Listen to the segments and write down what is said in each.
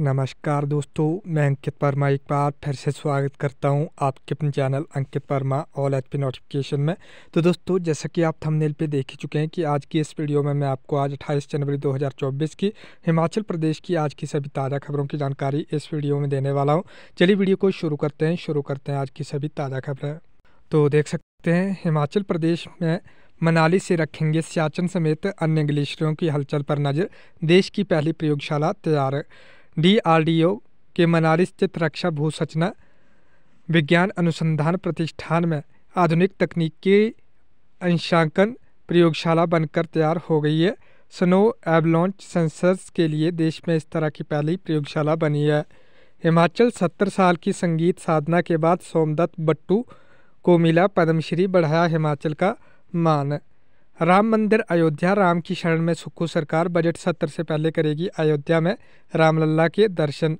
नमस्कार दोस्तों मैं अंकित वर्मा एक बार फिर से स्वागत करता हूं आपके अपने channel Ankit Verma all H P notification में तो दोस्तों जैसा कि आप थंबनेल पे देख ही चुके हैं कि आज की इस वीडियो में मैं आपको आज 28 जनवरी 2024 की हिमाचल प्रदेश की आज की सभी ताज़ा खबरों की जानकारी इस वीडियो में देने वाला हूँ चलिए वीडियो को शुरू करते हैं शुरू करते हैं आज की सभी ताज़ा खबरें तो देख सकते हैं हिमाचल प्रदेश में मनाली से रखेंगे सियाचन समेत अन्य ग्लेशियरों की हलचल पर नज़र देश की पहली प्रयोगशाला तैयार डीआरडीओ के मनाली स्थित रक्षा भूसंरचना विज्ञान अनुसंधान प्रतिष्ठान में आधुनिक तकनीक के अंशांकन प्रयोगशाला बनकर तैयार हो गई है स्नो एवलॉन्च सेंसर्स के लिए देश में इस तरह की पहली प्रयोगशाला बनी है हिमाचल सत्तर साल की संगीत साधना के बाद सोमदत्त बट्टू को मिला पद्मश्री बढ़ाया हिमाचल का मान राम मंदिर अयोध्या राम की शरण में सुक्खू सरकार बजट सत्र से पहले करेगी अयोध्या में रामलला के दर्शन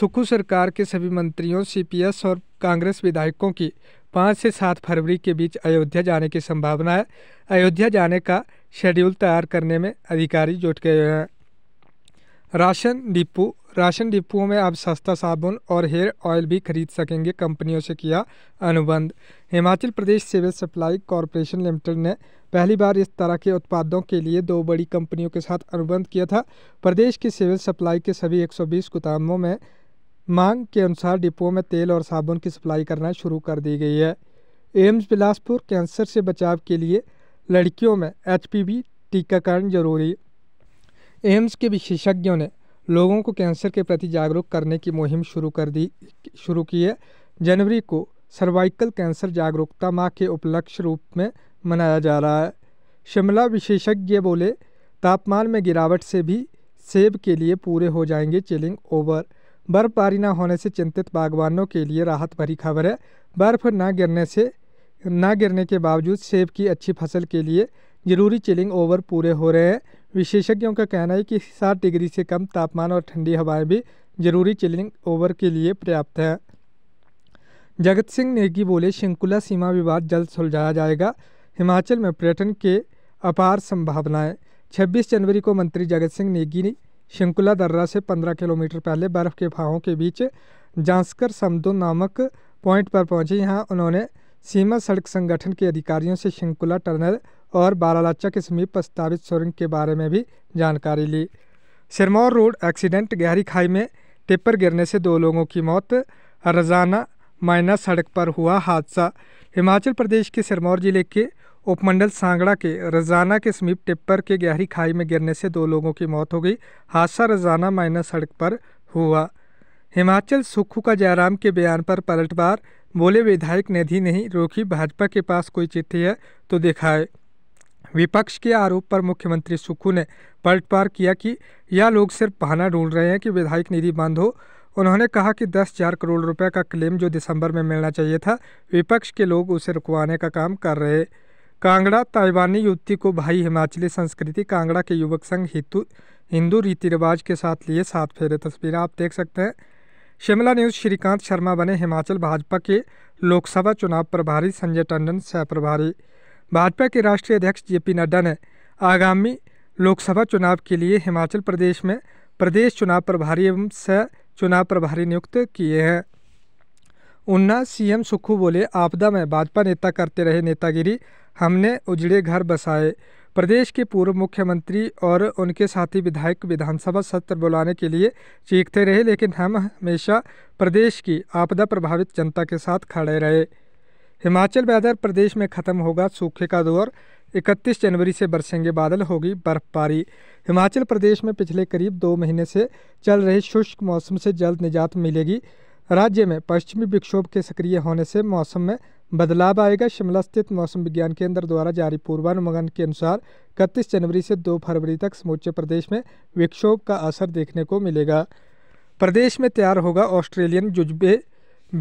सुक्खू सरकार के सभी मंत्रियों सीपीएस और कांग्रेस विधायकों की पाँच से सात फरवरी के बीच अयोध्या जाने की संभावना है अयोध्या जाने का शेड्यूल तैयार करने में अधिकारी जुट गए हैं राशन डिपो राशन डिपुओं में आप सस्ता साबुन और हेयर ऑयल भी खरीद सकेंगे कंपनियों से किया अनुबंध Himachal Pradesh civil supply corporation limited ने पहली बार इस तरह के उत्पादों के लिए दो बड़ी कंपनियों के साथ अनुबंध किया था प्रदेश की सिविल सप्लाई के सभी 120 गोदामों में मांग के अनुसार डिपुओं में तेल और साबुन की सप्लाई करना शुरू कर दी गई है एम्स बिलासपुर कैंसर से बचाव के लिए लड़कियों में एच टीकाकरण जरूरी एम्स के विशेषज्ञों ने लोगों को कैंसर के प्रति जागरूक करने की मुहिम शुरू कर दी शुरू की है जनवरी को सर्वाइकल कैंसर जागरूकता माह के उपलक्ष्य रूप में मनाया जा रहा है शिमला विशेषज्ञ बोले तापमान में गिरावट से भी सेब के लिए पूरे हो जाएंगे चिलिंग ओवर बर्फबारी न होने से चिंतित बागवानों के लिए राहत भरी खबर है बर्फ न गिरने से ना गिरने के बावजूद सेब की अच्छी फसल के लिए ज़रूरी चिलिंग ओवर पूरे हो रहे हैं विशेषज्ञों का कहना है कि सात डिग्री से कम तापमान और ठंडी हवाएं भी ज़रूरी चिलिंग ओवर के लिए पर्याप्त हैं जगत सिंह नेगी बोले शिंकुला सीमा विवाद जल्द सुलझाया जाएगा हिमाचल में पर्यटन के अपार संभावनाएं 26 जनवरी को मंत्री जगत सिंह नेगी ने शिंकुला दर्रा से 15 किलोमीटर पहले बर्फ़ के भावों के बीच जांसकर समदो नामक पॉइंट पर पहुंचे यहां उन्होंने सीमा सड़क संगठन के अधिकारियों से शिंकुला टनल और बारालाचा के समीप प्रस्तावित सुरंग के बारे में भी जानकारी ली सिरमौर रोड एक्सीडेंट गहरी खाई में टिप्पर गिरने से दो लोगों की मौत रजाना मायना सड़क पर हुआ हादसा हिमाचल प्रदेश के सिरमौर जिले के उपमंडल सांगड़ा के रजाना के समीप टिप्पर के गहरी खाई में गिरने से दो लोगों की मौत हो गई हादसा रजाना मायना सड़क पर हुआ हिमाचल सुक्खू का जयराम के बयान पर पलटवार बोले विधायक ने नहीं रोकी भाजपा के पास कोई चिट्ठी है तो दिखाए विपक्ष के आरोप पर मुख्यमंत्री सुक्खू ने पलटवार किया कि यह लोग सिर्फ बहाना ढूंढ रहे हैं कि विधायक निधि बंद हो उन्होंने कहा कि दस हजार करोड़ रुपए का क्लेम जो दिसंबर में मिलना चाहिए था विपक्ष के लोग उसे रुकवाने का काम कर रहे कांगड़ा ताइवानी युवती को भाई हिमाचली संस्कृति कांगड़ा के युवक संघ हिंदू रीति रिवाज के साथ लिए साथ फेरे तस्वीरें आप देख सकते हैं शिमला न्यूज श्रीकांत शर्मा बने हिमाचल भाजपा के लोकसभा चुनाव प्रभारी संजय टंडन सह प्रभारी भाजपा के राष्ट्रीय अध्यक्ष जेपी नड्डा ने आगामी लोकसभा चुनाव के लिए हिमाचल प्रदेश में प्रदेश चुनाव प्रभारी एवं सह चुनाव प्रभारी नियुक्त किए हैं उन्ना सीएम सुक्खू बोले आपदा में भाजपा नेता करते रहे नेतागिरी हमने उजड़े घर बसाए प्रदेश के पूर्व मुख्यमंत्री और उनके साथी विधायक विधानसभा सत्र बुलाने के लिए चीखते रहे लेकिन हम हमेशा प्रदेश की आपदा प्रभावित जनता के साथ खड़े रहे हिमाचल वेदर प्रदेश में ख़त्म होगा सूखे का दौर 31 जनवरी से बरसेंगे बादल होगी बर्फबारी हिमाचल प्रदेश में पिछले करीब दो महीने से चल रहे शुष्क मौसम से जल्द निजात मिलेगी राज्य में पश्चिमी विक्षोभ के सक्रिय होने से मौसम में बदलाव आएगा शिमला स्थित मौसम विज्ञान केंद्र द्वारा जारी पूर्वानुमान के अनुसार इकतीस जनवरी से 2 फरवरी तक समूचे प्रदेश में विक्षोभ का असर देखने को मिलेगा प्रदेश में तैयार होगा ऑस्ट्रेलियन जुजबे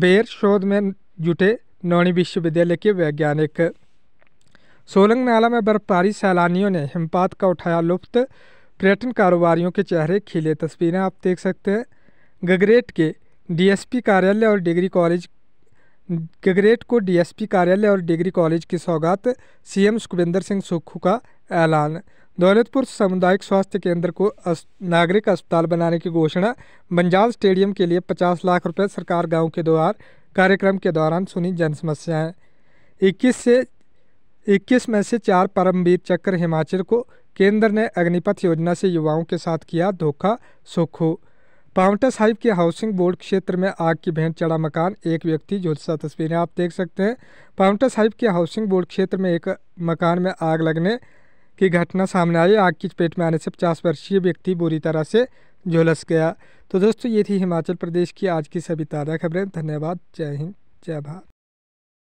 बेर शोध में जुटे नौणी विश्वविद्यालय के वैज्ञानिक सोलंग नाला में बर्फबारी सैलानियों ने हिमपात का उठाया लुप्त पर्यटन कारोबारियों के चेहरे खिले तस्वीरें आप देख सकते हैं गगरेट के डीएसपी कार्यालय और डिग्री कॉलेज गगरेट को डीएसपी कार्यालय और डिग्री कॉलेज की सौगात सीएम सुखविंदर सिंह सुक्खू का ऐलान दौलतपुर सामुदायिक स्वास्थ्य केंद्र को नागरिक अस्पताल बनाने की घोषणा बंजाल स्टेडियम के लिए 50 लाख रुपए सरकार गांव के द्वार कार्यक्रम के दौरान सुनी जनसमस्याएं 21 से 21 में से चार परमवीर चक्र हिमाचल को केंद्र ने अग्निपथ योजना से युवाओं के साथ किया धोखा सुक्खू पावटा साहिब के हाउसिंग बोर्ड क्षेत्र में आग की भेंट चढ़ा मकान एक व्यक्ति झुलसा तस्वीरें आप देख सकते हैं पावटा साहिब के हाउसिंग बोर्ड क्षेत्र में एक मकान में आग लगने की घटना सामने आई आग की चपेट में आने से पचास वर्षीय व्यक्ति बुरी तरह से झुलस गया तो दोस्तों ये थी हिमाचल प्रदेश की आज की सभी ताज़ा खबरें धन्यवाद जय हिंद जय भारत